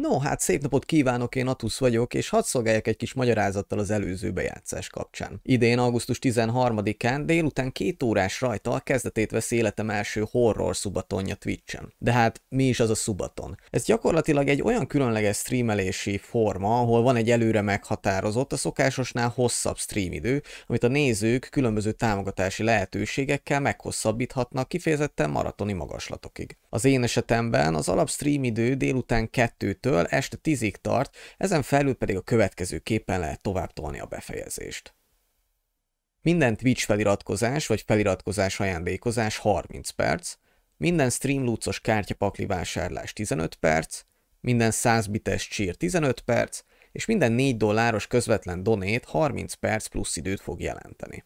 No, hát szép napot kívánok, én Atusz vagyok, és hadd szolgáljak egy kis magyarázattal az előző bejátszás kapcsán. Idén, augusztus 13-án délután két órás rajta kezdetét vesz életem első horror szubatonja Twitch-en. De hát mi is az a szubaton? Ez gyakorlatilag egy olyan különleges streamelési forma, ahol van egy előre meghatározott, a szokásosnál hosszabb streamidő, amit a nézők különböző támogatási lehetőségekkel meghosszabbíthatnak kifejezetten maratoni magaslatokig. Az én esetemben az alapstream idő délután 2-től este 10-ig tart, ezen felül pedig a következő képen lehet tovább tolni a befejezést. Minden Twitch feliratkozás vagy feliratkozás ajándékozás 30 perc, minden stream lúcos kártyapakli vásárlás 15 perc, minden 100 bites cheer 15 perc, és minden 4 dolláros közvetlen donét 30 perc plusz időt fog jelenteni.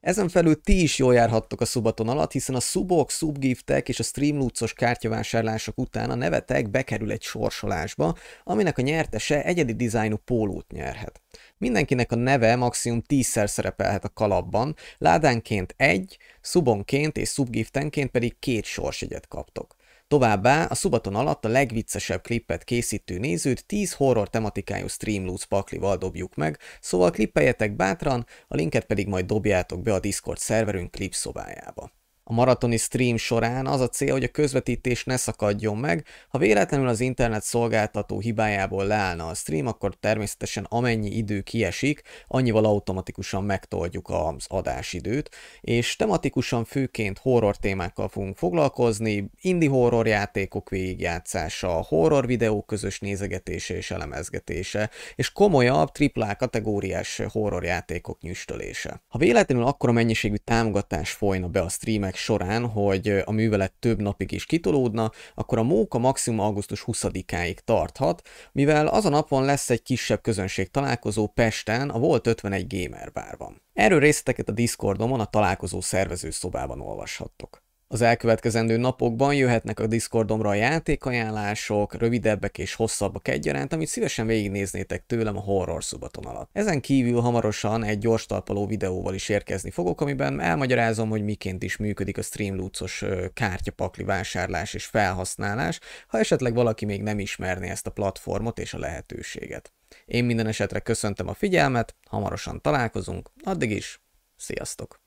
Ezen felül ti is jól járhattok a szubaton alatt, hiszen a szubok, subgiftek és a streamlootsos kártyavásárlások után a nevetek bekerül egy sorsolásba, aminek a nyertese egyedi dizájnú pólót nyerhet. Mindenkinek a neve maximum 10-szer szerepelhet a kalapban, ládánként egy, szubonként és subgiftenként pedig két sorsjegyet kaptok. Továbbá a szubaton alatt a legviccesebb klippet készítő nézőt 10 horror tematikájú Streamloots paklival dobjuk meg, szóval klippeljetek bátran, a linket pedig majd dobjátok be a Discord szerverünk klipszobájába a maratoni stream során az a cél, hogy a közvetítés ne szakadjon meg. Ha véletlenül az internet szolgáltató hibájából leállna a stream, akkor természetesen amennyi idő kiesik, annyival automatikusan megtoldjuk az adásidőt, és tematikusan főként horror témákkal fogunk foglalkozni, indie horror játékok végigjátszása, horror videók közös nézegetése és elemezgetése, és komolyabb AAA kategóriás horror játékok nyüstölése. Ha véletlenül akkora mennyiségű támogatás folyna be a streamek során, hogy a művelet több napig is kitolódna, akkor a móka maximum augusztus 20-áig tarthat, mivel azon napon lesz egy kisebb közönség találkozó Pesten, a Volt 51 Gamer bárban. Erről részleteket a Discordomon a találkozó szervező szobában olvashattok. Az elkövetkezendő napokban jöhetnek a Discordomra a játékajánlások, rövidebbek és hosszabbak egyaránt, amit szívesen végignéznétek tőlem a horror szubaton alatt. Ezen kívül hamarosan egy gyors talpaló videóval is érkezni fogok, amiben elmagyarázom, hogy miként is működik a streamloots kártyapakli vásárlás és felhasználás, ha esetleg valaki még nem ismerné ezt a platformot és a lehetőséget. Én minden esetre köszöntöm a figyelmet, hamarosan találkozunk, addig is, sziasztok!